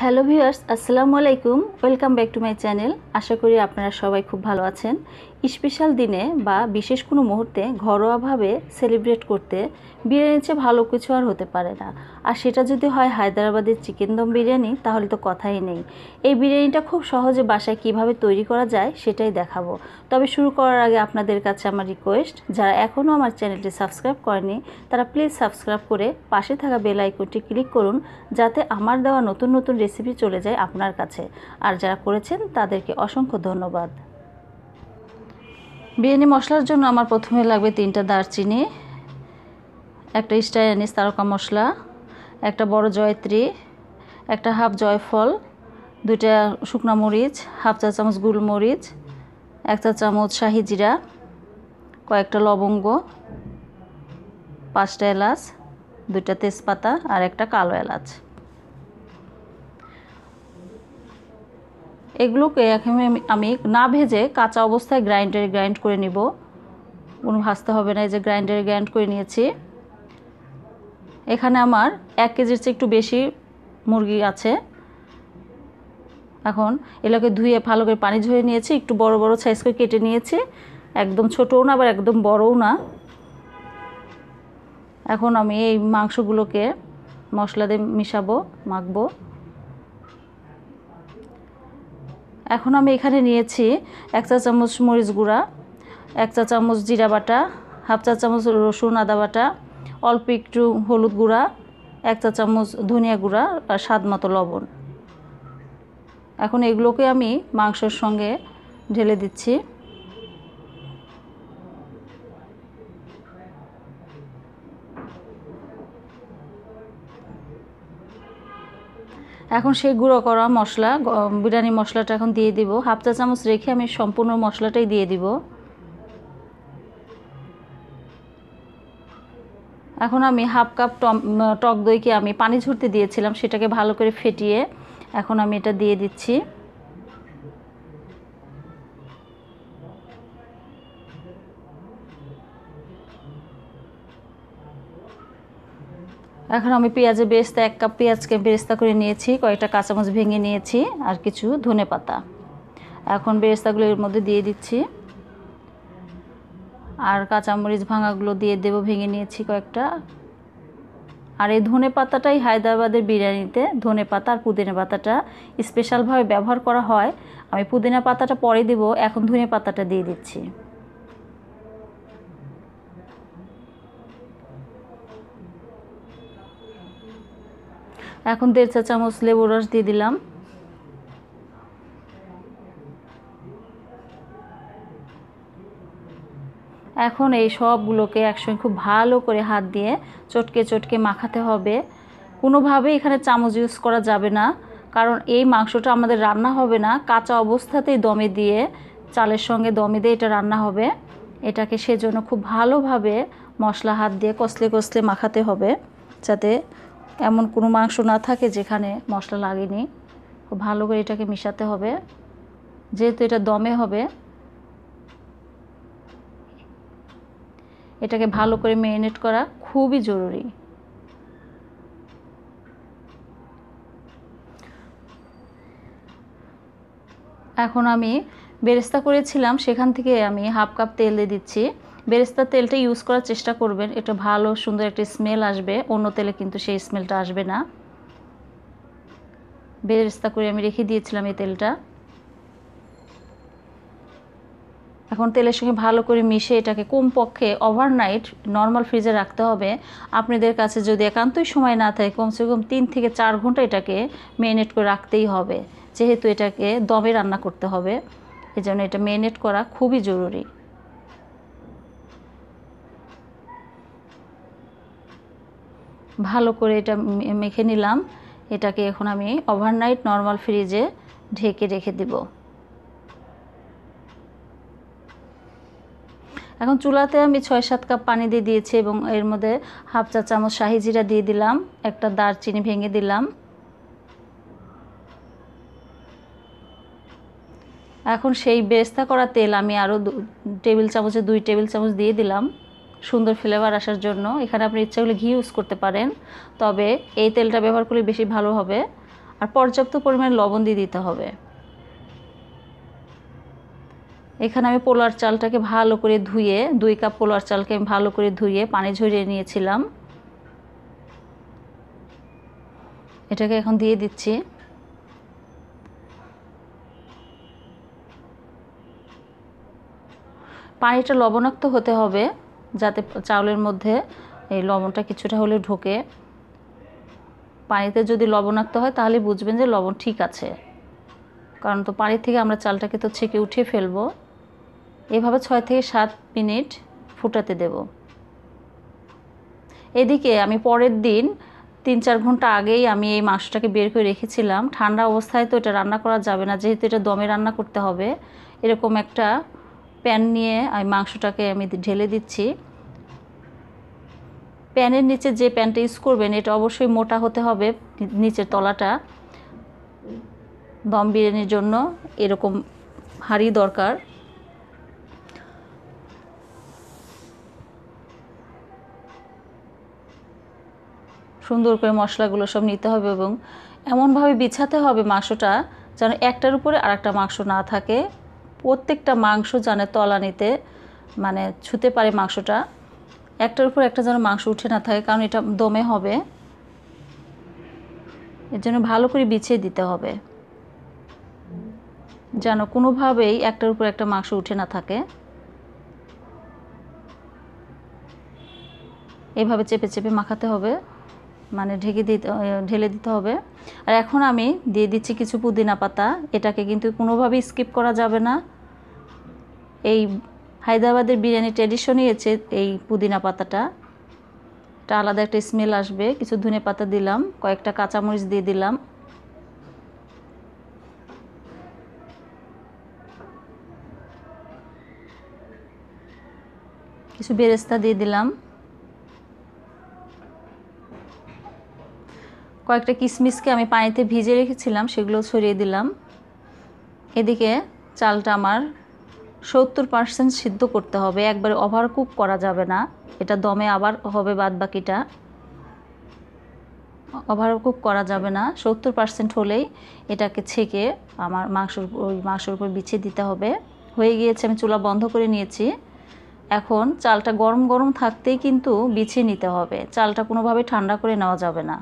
hello viewers আসসালামু আলাইকুম welcome back to my channel আশা করি আপনারা সবাই খুব ভালো আছেন স্পেশাল দিনে বা বিশেষ কোনো মুহূর্তে ঘরোয়াভাবে সেলিব্রেট করতে বিরিয়ানির চেয়ে ভালো কিছু আর হতে পারে না আর সেটা যদি হয় হায়দ্রাবাদের চিকেন দম বিরিয়ানি তাহলে তো কথাই নেই এই বিরিয়ানিটা খুব সহজে বাসায় কিভাবে তৈরি করা যায় সেটাই দেখাবো তবে শুরু করার আগে আপনাদের কাছে আমার রিকোয়েস্ট যারা এখনও আমার চ্যানেলটি সাবস্ক্রাইব করেনি তারা প্লিজ সাবস্ক্রাইব করে পাশে থাকা বেল আইকনটি ক্লিক করুন যাতে আমার দেওয়া নতুন নতুন রেসিপি চলে যায় আপনার কাছে আর যারা করেছেন তাদেরকে অসংখ্য ধন্যবাদ বিরিয়ানি মশলার জন্য আমার প্রথমে লাগবে তিনটা দারচিনি একটা স্টাই আনিস তারকা মশলা একটা বড় জয়ত্রী একটা হাফ জয়ফল দুইটা শুকনো মরিচ হাফ চা চামচ গুলমরিচ এক চা চামচ শাহি জিরা কয়েকটা লবঙ্গ পাঁচটা এলাচ দুইটা তেজপাতা আর একটা কালো এলাচ এগুলোকে আমি না ভেজে কাঁচা অবস্থায় গ্রাইন্ডারে গ্রাইন্ড করে নিব কোনো ভাজতে হবে না এই যে গ্রাইন্ডারে গ্রাইন্ড করে নিয়েছি এখানে আমার এক কেজির চেয়ে একটু বেশি মুরগি আছে এখন এগুলোকে ধুয়ে ভালো করে পানি ঝরে নিয়েছি একটু বড় বড় সাইজ করে কেটে নিয়েছি একদম ছোটও না আবার একদম বড়ও না এখন আমি এই মাংসগুলোকে মশলা দিয়ে মিশাবো মাখবো এখন আমি এখানে নিয়েছি এক চা চামচ মরিচ গুঁড়া এক চা চামচ জিরা বাটা হাফ চা চামচ রসুন আদা বাটা অল্প একটু হলুদ গুঁড়া এক চা চামচ ধনিয়া গুঁড়া আর স্বাদ মতো লবণ এখন এগুলোকে আমি মাংসের সঙ্গে ঢেলে দিচ্ছি এখন সেই গুঁড়ো করা মশলা বিরিয়ানি মশলাটা এখন দিয়ে দিব হাফ চা চামচ রেখে আমি সম্পূর্ণ মশলাটাই দিয়ে দিব এখন আমি হাফ কাপ টক দইকে আমি পানি ঝরতে দিয়েছিলাম সেটাকে ভালো করে ফেটিয়ে এখন আমি এটা দিয়ে দিচ্ছি এখন আমি পেঁয়াজে বেস্তা এক কাপ পেঁয়াজকে বেস্তা করে নিয়েছি কয়েকটা কাঁচামচ ভেঙে নিয়েছি আর কিছু ধনে পাতা এখন বেরেস্তাগুলো এর মধ্যে দিয়ে দিচ্ছি আর কাঁচামরিচ ভাঙাগুলো দিয়ে দেবো ভেঙে নিয়েছি কয়েকটা আর এই ধনে পাতাটাই হায়দ্রাবাদের বিরিয়ানিতে ধনে পাতা আর পুদিনা পাতাটা স্পেশালভাবে ব্যবহার করা হয় আমি পুদিনা পাতাটা পরে দেব এখন ধনে পাতাটা দিয়ে দিচ্ছি এখন দেড় চা চামচ লেবু রস দিয়ে দিলাম এখন এই সবগুলোকে একসঙ্গে খুব ভালো করে হাত দিয়ে চটকে চটকে মাখাতে হবে কোনোভাবেই এখানে চামচ ইউজ করা যাবে না কারণ এই মাংসটা আমাদের রান্না হবে না কাঁচা অবস্থাতেই দমে দিয়ে চালের সঙ্গে দমে দিয়ে এটা রান্না হবে এটাকে সেজন্য খুব ভালোভাবে মশলা হাত দিয়ে কষলে কষলে মাখাতে হবে যাতে এমন কোনো মাংস না থাকে যেখানে মশলা লাগেনি খুব ভালো করে এটাকে মিশাতে হবে যেহেতু এটা দমে হবে এটাকে ভালো করে মেরিনেট করা খুবই জরুরি এখন আমি বেরেস্তা করেছিলাম সেখান থেকে আমি হাফ কাপ তেল দিয়ে দিচ্ছি বেরেস্তার তেলটা ইউজ করার চেষ্টা করবেন এটা ভালো সুন্দর একটা স্মেল আসবে অন্য তেলে কিন্তু সেই স্মেলটা আসবে না বেরেস্তা করে আমি রেখে দিয়েছিলাম এই তেলটা এখন তেলের সঙ্গে ভালো করে মিশে এটাকে কমপক্ষে ওভারনাইট নর্মাল ফ্রিজে রাখতে হবে আপনাদের কাছে যদি একান্তই সময় না থাকে কমসে কম তিন থেকে চার ঘন্টা এটাকে মেরিনেট করে রাখতেই হবে যেহেতু এটাকে দমে রান্না করতে হবে এজন্য এটা মেরিনেট করা খুবই জরুরি ভালো করে এটা মেখে নিলাম এটাকে এখন আমি ওভারনাইট নর্মাল ফ্রিজে ঢেকে রেখে দিব এখন চুলাতে আমি ছয় সাত কাপ পানি দিয়ে দিয়েছি এবং এর মধ্যে হাফ চা চামচ শাহি জিরা দিয়ে দিলাম একটা দারচিনি ভেঙে দিলাম এখন সেই বেস্তা করা তেল আমি আরও টেবিল চামচে দুই টেবিল চামচ দিয়ে দিলাম সুন্দর ফ্লেভার আসার জন্য এখানে আপনি ইচ্ছা হলে ঘি ইউজ করতে পারেন তবে এই তেলটা ব্যবহার করলে বেশি ভালো হবে আর পর্যাপ্ত পরিমাণ লবণ দিয়ে দিতে হবে এখানে আমি পোলার চালটাকে ভালো করে ধুয়ে দুই কাপ পোলার চালকে আমি ভালো করে ধুয়ে পানি ঝরিয়ে নিয়েছিলাম এটাকে এখন দিয়ে দিচ্ছি পানিটা লবণাক্ত হতে হবে যাতে চাউলের মধ্যে এই লবণটা কিছুটা হলে ঢোকে পানিতে যদি লবণাক্ত হয় তাহলে বুঝবেন যে লবণ ঠিক আছে কারণ তো পানির থেকে আমরা চালটাকে তো ছেঁকে উঠিয়ে ফেলবো এভাবে ছয় থেকে সাত মিনিট ফুটাতে দেব এদিকে আমি পরের দিন তিন চার ঘন্টা আগেই আমি এই মাংসটাকে বের করে রেখেছিলাম ঠান্ডা অবস্থায় তো এটা রান্না করা যাবে না যেহেতু এটা দমে রান্না করতে হবে এরকম একটা প্যান নিয়ে আমি মাংসটাকে আমি ঢেলে দিচ্ছি প্যানের নিচে যে প্যানটা ইউজ করবেন এটা অবশ্যই মোটা হতে হবে নিচের তলাটা দম বিরিয়ানির জন্য এরকম হাঁড়ি দরকার সুন্দর করে মশলাগুলো সব নিতে হবে এবং এমনভাবে বিছাতে হবে মাংসটা যেন একটার উপরে আর একটা মাংস না থাকে প্রত্যেকটা মাংস যেন তলানিতে মানে ছুতে পারে মাংসটা একটার উপর একটা যেন মাংস উঠে না থাকে কারণ এটা দমে হবে এর জন্য ভালো করে বিছিয়ে দিতে হবে যেন কোনোভাবেই একটার উপর একটা মাংস উঠে না থাকে এভাবে চেপে চেপে মাখাতে হবে মানে ঢেকে দিতে ঢেলে দিতে হবে আর এখন আমি দিয়ে দিচ্ছি কিছু পুদিনা পাতা এটাকে কিন্তু কোনোভাবেই স্কিপ করা যাবে না এই হায়দ্রাবাদের বিরিয়ানি ট্র্যাডিশনই আছে এই পুদিনা পাতাটা একটা আলাদা একটা স্মেল আসবে কিছু ধনে পাতা দিলাম কয়েকটা কাঁচামরিচ দিয়ে দিলাম কিছু বেরেস্তা দিয়ে দিলাম কয়েকটা কিশমিশকে আমি পানিতে ভিজে রেখেছিলাম সেগুলো ছড়িয়ে দিলাম এদিকে চালটা আমার সত্তর পার্সেন্ট সিদ্ধ করতে হবে একবারে ওভার কুক করা যাবে না এটা দমে আবার হবে বাদ বাকিটা ওভার কুক করা যাবে না সত্তর পার্সেন্ট হলেই এটাকে ছেঁকে আমার মাংসর ওই মাংসের উপর বিছিয়ে দিতে হবে হয়ে গিয়েছে আমি চুলা বন্ধ করে নিয়েছি এখন চালটা গরম গরম থাকতেই কিন্তু বিছিয়ে নিতে হবে চালটা কোনোভাবে ঠান্ডা করে নেওয়া যাবে না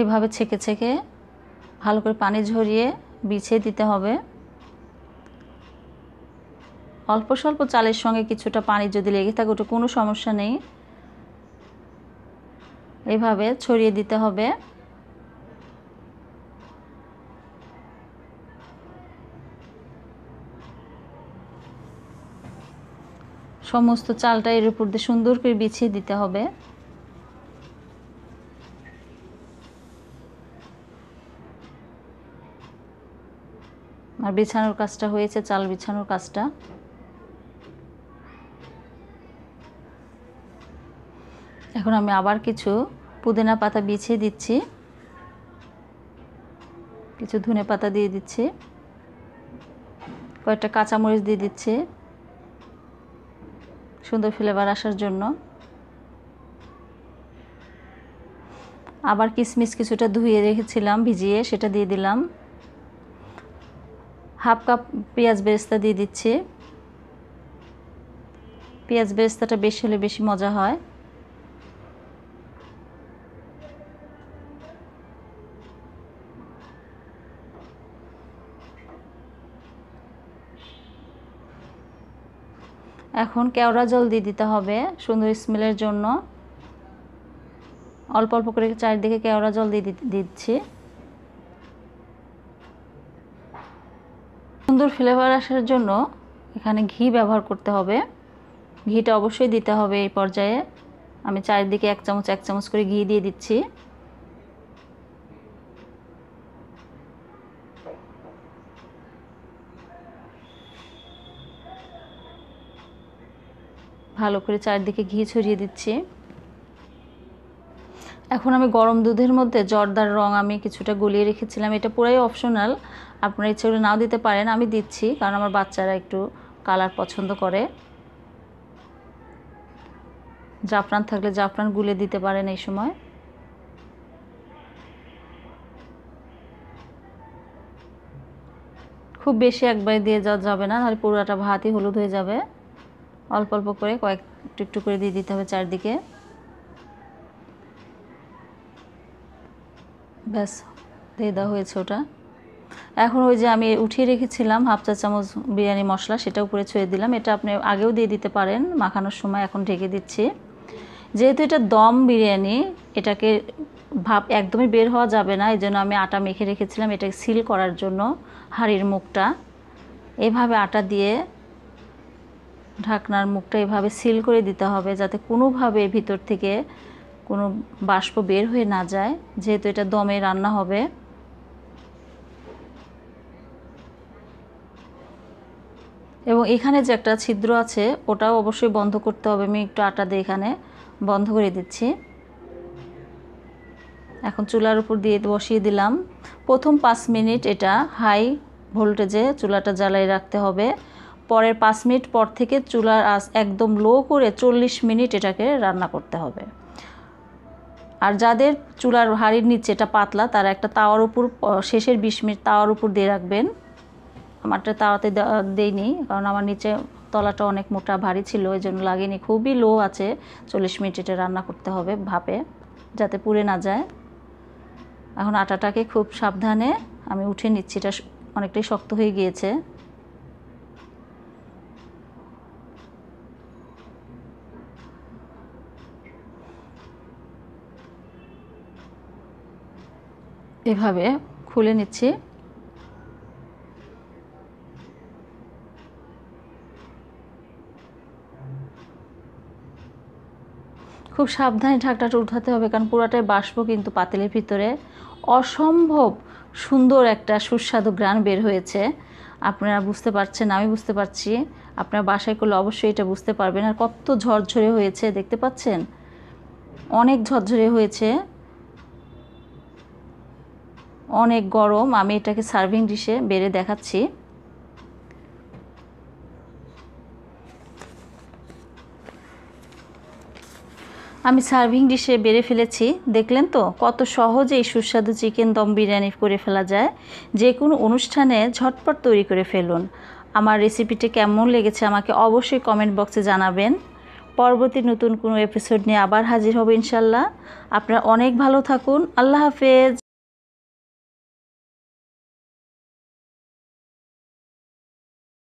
এভাবে ছেঁকে ছেঁকে ভালো করে পানি ঝরিয়ে বিছিয়ে দিতে হবে অল্প স্বল্প চালের সঙ্গে কিছুটা পানি যদি লেগে থাকে ওটা কোনো সমস্যা নেই এভাবে ছড়িয়ে দিতে হবে সমস্ত চালটা এর উপর দিয়ে সুন্দর করে বিছিয়ে দিতে হবে আর বিছানোর কাজটা হয়েছে চাল বিছানোর কাজটা এখন আমি আবার কিছু পুদিনা পাতা বিছিয়ে দিচ্ছি কিছু ধনে পাতা দিয়ে দিচ্ছি কয়েকটা কাঁচামরিচ দিয়ে দিচ্ছি সুন্দর ফ্লেভার আসার জন্য আবার কিশমিশ কিছুটা ধুয়ে রেখেছিলাম ভিজিয়ে সেটা দিয়ে দিলাম হাফ কাপ পেঁয়াজ বেরেস্তা দিয়ে দিচ্ছি পেঁয়াজ বেরেস্তাটা বেশি হলে বেশি মজা হয় এখন কেওড়া জল দিয়ে দিতে হবে সুন্দর স্মেলের জন্য অল্প অল্প করে চারিদিকে কেওড়া জল দিয়ে দিচ্ছি সুন্দর ফ্লেভার আসার জন্য এখানে ঘি ব্যবহার করতে হবে ঘিটা অবশ্যই দিতে হবে এই পর্যায়ে আমি চারিদিকে এক চামচ এক চামচ করে ঘি দিয়ে দিচ্ছি ভালো করে চারিদিকে ঘি ছড়িয়ে দিচ্ছি এখন আমি গরম দুধের মধ্যে জর্দার রং আমি কিছুটা গুলিয়ে রেখেছিলাম এটা পুরাই অপশনাল আপনারা ইচ্ছে করে নাও দিতে পারেন আমি দিচ্ছি কারণ আমার বাচ্চারা একটু কালার পছন্দ করে জাফরান থাকলে জাফরান গুলে দিতে পারেন এই সময় খুব বেশি একবারে দিয়ে যাওয়া যাবে না তাহলে পুরোটা ভাতই হলুদ হয়ে যাবে অল্প অল্প করে কয়েক একটু একটু করে দিয়ে দিতে হবে চারদিকে ব্যাস দিয়ে দেওয়া হয়েছে ওটা এখন ওই যে আমি উঠিয়ে রেখেছিলাম হাফ চা চামচ বিরিয়ানি মশলা সেটা উপরে ছুঁয়ে দিলাম এটা আপনি আগেও দিয়ে দিতে পারেন মাখানোর সময় এখন ঢেকে দিচ্ছি যেহেতু এটা দম বিরিয়ানি এটাকে ভাব একদমই বের হওয়া যাবে না এই জন্য আমি আটা মেখে রেখেছিলাম এটাকে সিল করার জন্য হাড়ির মুখটা এভাবে আটা দিয়ে ঢাকনার মুখটা এভাবে সিল করে দিতে হবে যাতে কোনোভাবে ভিতর থেকে কোনো বাষ্প বের হয়ে না যায় যেহেতু এটা দমে রান্না হবে এবং এখানে যে একটা ছিদ্র আছে ওটাও অবশ্যই বন্ধ করতে হবে আমি একটু আটা দিয়ে এখানে বন্ধ করে দিচ্ছি এখন চুলার উপর দিয়ে বসিয়ে দিলাম প্রথম পাঁচ মিনিট এটা হাই ভোল্টেজে চুলাটা জ্বালাই রাখতে হবে পরের পাঁচ মিনিট পর থেকে চুলার আস একদম লো করে চল্লিশ মিনিট এটাকে রান্না করতে হবে আর যাদের চুলার হাড়ির নিচে এটা পাতলা তারা একটা তাওয়ার উপর শেষের বিশ মিনিট তাওয়ার উপর দিয়ে রাখবেন আমারটা তাওয়াতে দেয়নি কারণ আমার নিচে তলাটা অনেক মোটা ভারী ছিল ওই জন্য লাগেনি খুবই লো আছে চল্লিশ মিনিট এটা রান্না করতে হবে ভাপে যাতে পুড়ে না যায় এখন আটাটাকে খুব সাবধানে আমি উঠে নিচ্ছি এটা অনেকটাই শক্ত হয়ে গিয়েছে এভাবে খুলে নিচ্ছি খুব সাবধানে ঢাকটাটা উঠাতে হবে কারণ পুরাটাই বাসবো কিন্তু পাতিলের ভিতরে অসম্ভব সুন্দর একটা সুস্বাদু গ্রান বের হয়েছে আপনারা বুঝতে পারছেন আমি বুঝতে পারছি আপনার বাসায় করলে অবশ্যই এটা বুঝতে পারবেন আর কত ঝরঝরে হয়েছে দেখতে পাচ্ছেন অনেক ঝরঝরে হয়েছে অনেক গরম আমি এটাকে সার্ভিং ডিশে বেড়ে দেখাচ্ছি আমি সার্ভিং ডিশে বেড়ে ফেলেছি দেখলেন তো কত সহজেই সুস্বাদু চিকেন দম বিরিয়ানি করে ফেলা যায় যে কোনো অনুষ্ঠানে ঝটপট তৈরি করে ফেলুন আমার রেসিপিটা কেমন লেগেছে আমাকে অবশ্যই কমেন্ট বক্সে জানাবেন পরবর্তী নতুন কোনো এপিসোড নিয়ে আবার হাজির হবে ইনশাল্লাহ আপনারা অনেক ভালো থাকুন আল্লাহ হাফেজ